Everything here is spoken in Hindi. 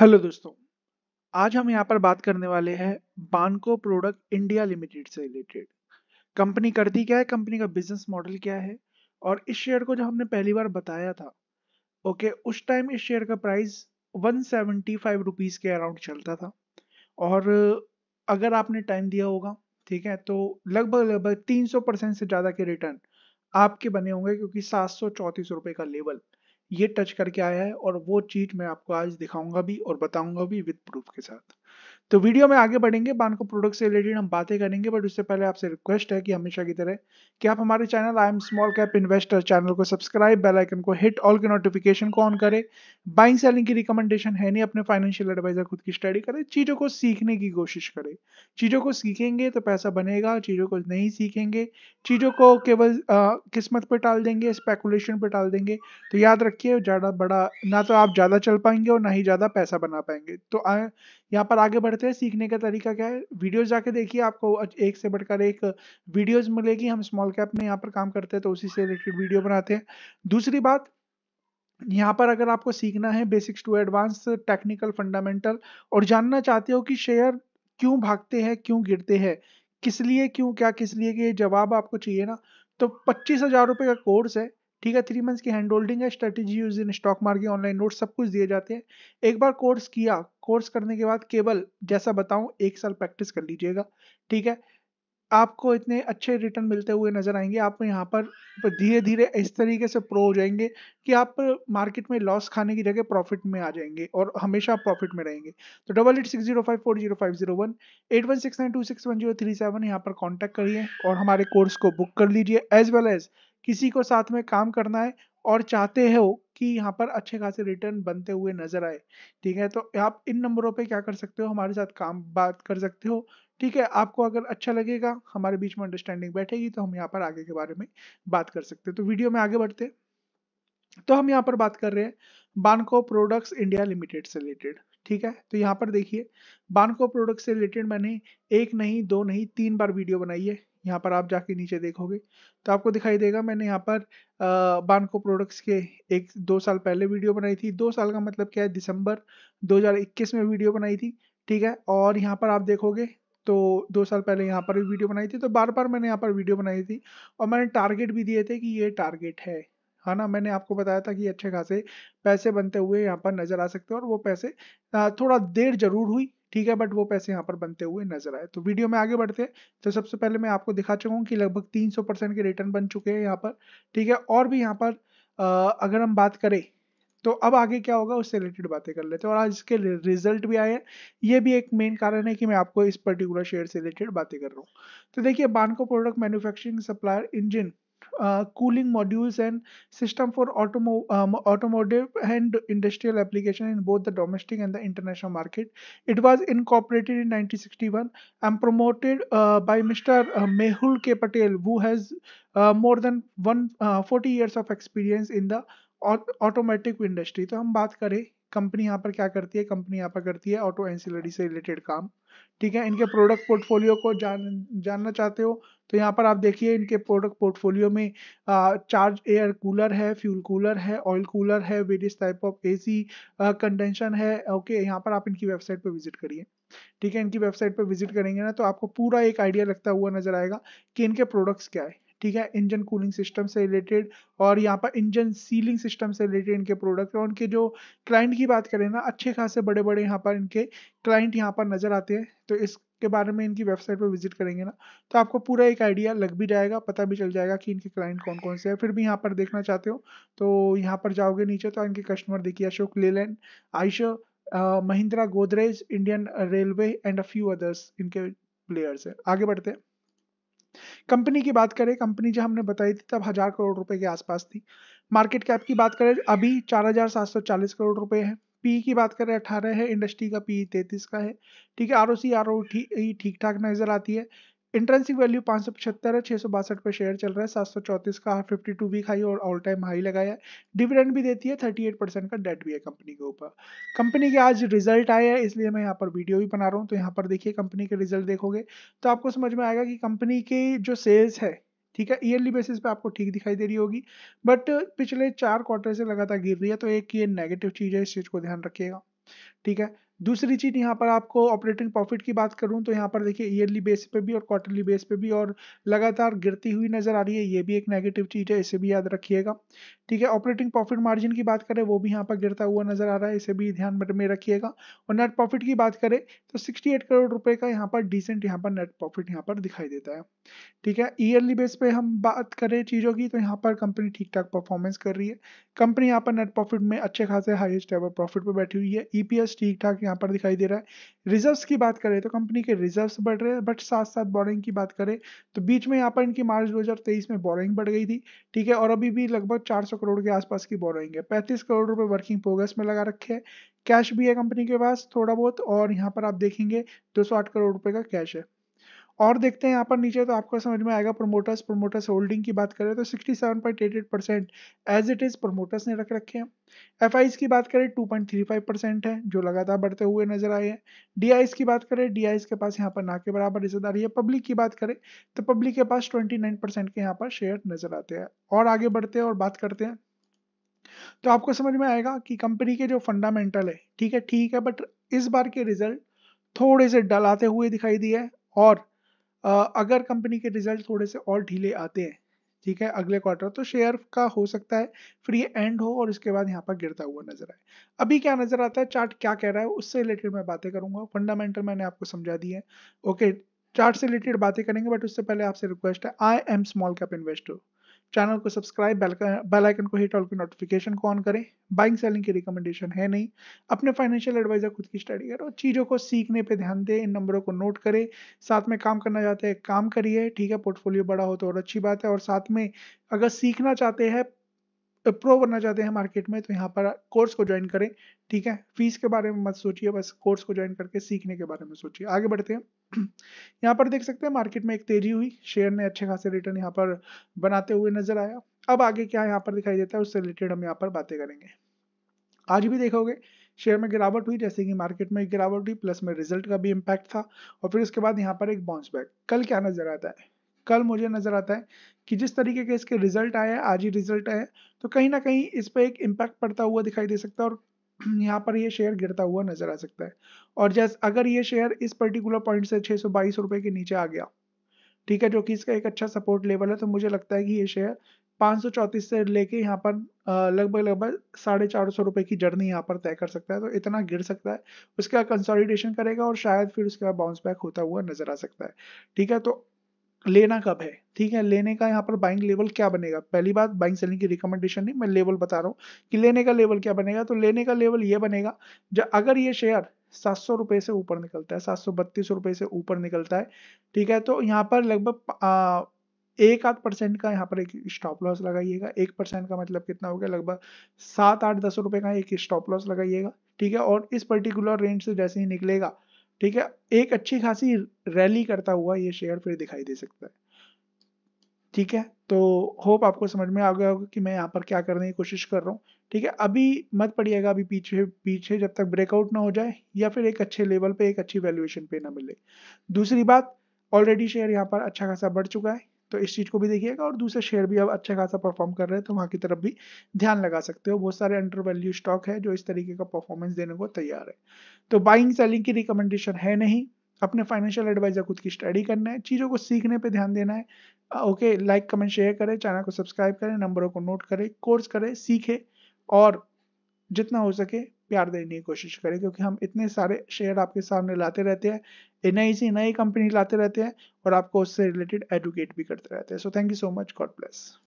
हेलो दोस्तों आज हम यहाँ पर बात करने वाले हैं बानको प्रोडक्ट इंडिया लिमिटेड से रिलेटेड कंपनी करती क्या है कंपनी का बिजनेस मॉडल क्या है और इस शेयर को जो हमने पहली बार बताया था ओके उस टाइम इस शेयर का price one seventy five rupees के अराउंड चलता था और अगर आपने टाइम दिया होगा ठीक है तो लगभग लगभग तीन सौ परसेंट से ज़्यादा के रिटर्न आपके बने होंगे क्योंकि सात सौ चौंतीस रुपये का लेवल ये टच करके आया है और वो चीज मैं आपको आज दिखाऊंगा भी और बताऊंगा भी विद प्रूफ के साथ तो वीडियो में आगे बढ़ेंगे बानको प्रोडक्ट से रिलेटेड हम बातें करेंगे बट उससे पहले आपसे रिक्वेस्ट है कि हमेशा की तरह कि आप हमारे channel I am small cap investor channel को सब्सक्राइब बेल आइकन को हिट ऑल के नोटिफिकेशन को ऑन करें बाइंग सेलिंग की रिकमेंडेशन है नहीं अपने फाइनेंशियल एडवाइजर खुद की स्टडी करें चीज़ों को सीखने की कोशिश करें चीज़ों को सीखेंगे तो पैसा बनेगा चीज़ों को नहीं सीखेंगे चीज़ों को केवल किस्मत पर टाल देंगे स्पेकुलेशन पर टाल देंगे तो याद रखिए ज़्यादा बड़ा ना तो आप ज़्यादा चल पाएंगे और ना ही ज़्यादा पैसा बना पाएंगे तो यहाँ पर आगे बढ़ते हैं सीखने का तरीका क्या है वीडियोज जाके देखिए आपको एक से बढ़कर एक वीडियोज मिलेगी हम स्मॉल कैप में यहाँ पर काम करते हैं तो उसी से रिलेटेड वीडियो बनाते हैं दूसरी बात यहाँ पर अगर आपको सीखना है basics to advance technical fundamental और जानना चाहते हो कि शेयर क्यों भागते हैं क्यों गिरते हैं किस लिए क्यों क्या किस लिए कि जवाब आपको चाहिए ना तो पच्चीस हजार रुपये का कोर्स है ठीक है थ्री मंथ्स की हैंड होल्डिंग है strategy use in stock market online note सब कुछ दिए जाते हैं एक बार कोर्स किया कोर्स करने के बाद केवल जैसा बताऊं एक साल प्रैक्टिस कर लीजिएगा ठीक है आपको इतने अच्छे रिटर्न मिलते हुए नजर आएंगे आप यहाँ पर धीरे धीरे इस तरीके से प्रो हो जाएंगे कि आप मार्केट में लॉस खाने की जगह प्रॉफिट में आ जाएंगे और हमेशा आप प्रॉफिट में रहेंगे तो double eight six zero five four zero five zero one eight one six nine two six one zero three seven यहाँ पर कॉन्टैक्ट करिए और हमारे कोर्स को बुक कर लीजिए एज वेल एज़ किसी को साथ में काम करना है और चाहते हो कि यहाँ पर अच्छे खासे रिटर्न बनते हुए नजर आए ठीक है तो आप इन नंबरों पे क्या कर सकते हो हमारे साथ काम बात कर सकते हो ठीक है आपको अगर अच्छा लगेगा हमारे बीच में अंडरस्टैंडिंग बैठेगी तो हम यहाँ पर आगे के बारे में बात कर सकते हैं तो वीडियो में आगे बढ़ते तो हम यहाँ पर बात कर रहे हैं बानको प्रोडक्ट्स इंडिया लिमिटेड से रिलेटेड ठीक है तो यहाँ पर देखिए बानको प्रोडक्ट से रिलेटेड मैंने एक नहीं दो नहीं तीन बार वीडियो बनाई है यहाँ पर आप जाके नीचे देखोगे तो आपको दिखाई देगा मैंने यहाँ पर बानको प्रोडक्ट्स के एक दो साल पहले वीडियो बनाई थी दो साल का मतलब क्या है दिसंबर 2021 में वीडियो बनाई थी ठीक है और यहाँ पर आप देखोगे तो दो साल पहले यहाँ पर भी वीडियो बनाई थी तो बार बार मैंने यहाँ पर वीडियो बनाई थी और मैंने टारगेट भी दिए थे कि ये टारगेट है है हाँ ना मैंने आपको बताया था कि अच्छे खासे पैसे बनते हुए यहाँ पर नजर आ सकते हैं और वो पैसे थोड़ा देर जरूर हुई ठीक है बट वो पैसे यहाँ पर बनते हुए नजर आए तो वीडियो में आगे बढ़ते हैं तो सबसे पहले मैं आपको दिखा चुका हूँ कि लगभग 300 परसेंट के रिटर्न बन चुके हैं यहाँ पर ठीक है और भी यहाँ पर अगर हम बात करें तो अब आगे क्या होगा उससे रिलेटेड बातें कर लेते हैं और आज इसके रिजल्ट भी आए हैं ये भी एक मेन कारण है कि मैं आपको इस पर्टिकुलर शेयर से रिलेटेड बातें कर रहा हूँ तो देखिए Banco product manufacturing supplier engine uh, cooling modules and system for automo- um, automotive and industrial application in both the domestic and the international market. It was incorporated in 1961 and promoted uh, by Mr. Uh, Mehul K. Patel, who has uh, more than one, uh, 40 years of experience in the automotive industry. So, हम बात करें कंपनी यहाँ पर क्या करती है कंपनी यहाँ पर करती है ऑटो एंसिलरी से रिलेटेड काम ठीक है इनके प्रोडक्ट पोर्टफोलियो को जान जानना चाहते हो तो यहाँ पर आप देखिए इनके प्रोडक्ट पोर्टफोलियो में चार्ज एयर कूलर है फ्यूल कूलर है ऑयल कूलर है वेरियस टाइप ऑफ सी कंडेंशन है ओके यहाँ पर आप इनकी वेबसाइट पर विजिट करिए ठीक है इनकी वेबसाइट पर विजिट करेंगे ना तो आपको पूरा एक आइडिया लगता हुआ नजर आएगा कि इनके प्रोडक्ट्स क्या है ठीक है इंजन कूलिंग सिस्टम से रिलेटेड और यहाँ पर इंजन सीलिंग सिस्टम से रिलेटेड इनके प्रोडक्ट और उनके जो क्लाइंट की बात करें ना अच्छे खासे बड़े बड़े यहाँ पर इनके क्लाइंट यहाँ पर नज़र आते हैं तो इस के बारे में इनकी वेबसाइट पर विजिट करेंगे ना तो आपको पूरा एक आइडिया लग भी जाएगा पता भी चल जाएगा कि इनके क्लाइंट कौन कौन से हैं फिर भी यहाँ पर देखना चाहते हो तो यहाँ पर जाओगे नीचे तो इनके कस्टमर देखिए Ashok Leyland Eicher Mahindra Godrej Indian railway and a few others इनके प्लेयर्स हैं आगे बढ़ते हैं कंपनी की बात करें कंपनी जो हमने बताई थी तब हजार करोड़ रुपए के आसपास थी मार्केट कैप की बात करें अभी चार हजार सात सौ चालीस करोड़ रुपए है पीई की बात करें अठारह है इंडस्ट्री का पी तैतीस का है ठीक है R O C R O ठीक ठाक नजर आती है इंट्रेंसिक वैल्यू पाँच सौ पचहत्तर है छः सौ बासठ पर शेयर चल रहा है सात सौ चौंतीस का फिफ्टी टू वीक हाई और ऑल टाइम हाई लगाया है डिविडेंड भी देती है थर्टी एट परसेंट का डेट भी है कंपनी के ऊपर कंपनी के आज रिजल्ट आए हैं इसलिए मैं यहाँ पर वीडियो भी बना रहा हूँ तो यहाँ पर देखिए कंपनी के रिजल्ट देखोगे तो आपको समझ में आएगा कि कंपनी के जो सेल्स है ठीक है ईयरली बेसिस पे आपको ठीक दिखाई दे रही होगी बट पिछले चार क्वार्टर से लगातार गिर रही है तो एक ये नेगेटिव चीज़ है इस चीज़ को ध्यान रखिएगा ठीक है दूसरी चीज़ यहाँ पर आपको ऑपरेटिंग प्रॉफिट की बात करूँ तो यहाँ पर देखिए ईयरली बेस पे भी और क्वार्टरली बेस पे भी और लगातार गिरती हुई नज़र आ रही है ये भी एक नेगेटिव चीज़ है इसे भी याद रखिएगा ठीक है ऑपरेटिंग प्रॉफिट मार्जिन की बात करें वो भी यहाँ पर गिरता हुआ नज़र आ रहा है इसे भी ध्यान में रखिएगा और नेट प्रॉफिट की बात करें तो सिक्सटी करोड़ रुपए का यहाँ पर डिसेंट यहाँ पर नेट प्रॉफिट यहाँ पर दिखाई देता है ठीक है ईयरली बेस पे हम बात करें चीज़ों की तो यहाँ पर कंपनी ठीक ठाक परफॉर्मेंस कर रही है कंपनी यहाँ पर नेट प्रॉफिट में अच्छे खासे हाईस्ट एवर प्रॉफिट पर बैठी हुई है ईपीएस e ठीक ठाक यहाँ पर दिखाई दे रहा है रिजर्व्स की बात करें तो कंपनी के रिजर्व्स बढ़ रहे हैं बट साथ साथ बोरिंग की बात करें तो बीच में यहाँ पर इनकी मार्च 2023 में बोरिंग बढ़ गई थी ठीक है और अभी भी लगभग 400 करोड़ के आसपास की बोरिंग है पैंतीस करोड़ रुपए वर्किंग प्रोग्रेस में लगा रखे है कैश भी है कंपनी के पास थोड़ा बहुत और यहाँ पर आप देखेंगे दो करोड़ रुपए का कैश है और देखते हैं यहाँ पर नीचे तो आपको समझ में आएगा प्रोमोटर्स प्रोमोटर्स होल्डिंग की बात करें तो 67.88 percent as it is promoters ने रख रखे हैं एफ की बात करें 2.35 परसेंट है जो लगातार बढ़ते हुए नजर आए हैं डी की बात करें डी के पास यहाँ पर ना के बराबर हिस्सेदारी है पब्लिक की बात करें तो पब्लिक के पास ट्वेंटी के यहाँ पर शेयर नजर आते हैं और आगे बढ़ते हैं और बात करते हैं तो आपको समझ में आएगा कि कंपनी के जो फंडामेंटल है ठीक है ठीक है बट इस बार के रिजल्ट थोड़े से डल आते हुए दिखाई दिए और अगर कंपनी के रिजल्ट थोड़े से और ढीले आते हैं ठीक है अगले क्वार्टर तो शेयर का हो सकता है फिर ये एंड हो और इसके बाद यहाँ पर गिरता हुआ नजर आए अभी क्या नजर आता है चार्ट क्या कह रहा है उससे रिलेटेड मैं बातें करूंगा फंडामेंटल मैंने आपको समझा दी है ओके चार्ट से रिलेटेड बातें करेंगे बट उससे पहले आपसे रिक्वेस्ट है I am small cap investor channel को सब्सक्राइब बेल आइकन को हिट ऑल की नोटिफिकेशन को ऑन करें बाइंग सेलिंग की रिकमेंडेशन है नहीं अपने फाइनेंशियल एडवाइजर खुद की स्टडी करो चीज़ों को सीखने पे ध्यान दें इन नंबरों को नोट करें साथ में काम करना चाहते हैं काम करिए ठीक है पोर्टफोलियो बड़ा हो तो और अच्छी बात है और साथ में अगर सीखना चाहते हैं प्रो बनना चाहते हैं मार्केट में तो यहाँ पर कोर्स को ज्वाइन करें ठीक है फीस के बारे में मत सोचिए बस कोर्स को ज्वाइन करके सीखने के बारे में सोचिए आगे बढ़ते हैं यहाँ पर देख सकते हैं मार्केट में एक तेजी हुई शेयर ने अच्छे खासे रिटर्न यहाँ पर बनाते हुए नजर आया अब आगे क्या यहाँ पर दिखाई देता है उससे रिलेटेड हम यहाँ पर बातें करेंगे आज भी देखोगे शेयर में गिरावट हुई जैसे कि मार्केट में गिरावट हुई प्लस में रिजल्ट का भी इम्पैक्ट था और फिर उसके बाद यहाँ पर एक बाउंस बैक कल क्या नजर आता है कल मुझे नज़र आता है कि जिस तरीके के इसके रिजल्ट आए आज ही रिजल्ट आए तो कहीं ना कहीं इस पर एक इम्पैक्ट पड़ता हुआ दिखाई दे सकता है और यहाँ पर ये शेयर गिरता हुआ नजर आ सकता है और जैस अगर ये शेयर इस पर्टिकुलर पॉइंट से छह रुपए के नीचे आ गया ठीक है जो कि इसका एक अच्छा सपोर्ट लेवल है तो मुझे लगता है कि ये शेयर पाँच सौ से लेके यहाँ पर लगभग लगभग साढ़े चार सौ रुपये की जर्नी यहाँ पर तय कर सकता है तो इतना गिर सकता है उसका कंसोलिडेशन करेगा और शायद फिर उसके बाद बाउंस बैक होता हुआ नजर आ सकता है ठीक है तो लेना कब है ठीक है लेने का यहाँ पर बाइंग लेवल क्या बनेगा पहली बात बाइंग सेलिंग की रिकमेंडेशन नहीं मैं लेवल बता रहा हूँ कि लेने का लेवल क्या बनेगा तो लेने का लेवल ये बनेगा जब अगर ये शेयर सात सौ रुपये से ऊपर निकलता है सात सौ बत्तीस रुपये से ऊपर निकलता है ठीक है तो यहाँ पर लगभग एक आध परसेंट का यहाँ पर एक स्टॉप लॉस लगाइएगा एक परसेंट का मतलब कितना हो गया लगभग सात आठ दस रुपये का एक स्टॉप लॉस लगाइएगा ठीक है और इस पर्टिकुलर रेंज से जैसे ही निकलेगा ठीक है एक अच्छी खासी रैली करता हुआ ये शेयर फिर दिखाई दे सकता है ठीक है तो होप आपको समझ में आ गया होगा कि मैं यहाँ पर क्या करने की कोशिश कर रहा हूँ ठीक है अभी मत पड़िएगा अभी पीछे पीछे जब तक ब्रेकआउट ना हो जाए या फिर एक अच्छे लेवल पे एक अच्छी वैल्यूएशन पे ना मिले दूसरी बात ऑलरेडी शेयर यहाँ पर अच्छा खासा बढ़ चुका है तो इस चीज़ को भी देखिएगा और दूसरे शेयर भी अब अच्छा खासा परफॉर्म कर रहे हैं तो वहाँ की तरफ भी ध्यान लगा सकते हो बहुत सारे अंडर वैल्यू स्टॉक है जो इस तरीके का परफॉर्मेंस देने को तैयार है तो बाइंग सेलिंग की रिकमेंडेशन है नहीं अपने फाइनेंशियल एडवाइजर खुद की स्टडी करना है चीज़ों को सीखने पर ध्यान देना है ओके लाइक कमेंट शेयर करें चैनल को सब्सक्राइब करें नंबरों को नोट करें कोर्स करें सीखे और जितना हो सके प्यार देने की कोशिश करें क्योंकि हम इतने सारे शेयर आपके सामने लाते रहते हैं नई सी नई कंपनी लाते रहते हैं और आपको उससे रिलेटेड एडुकेट भी करते रहते हैं so thank you so much God bless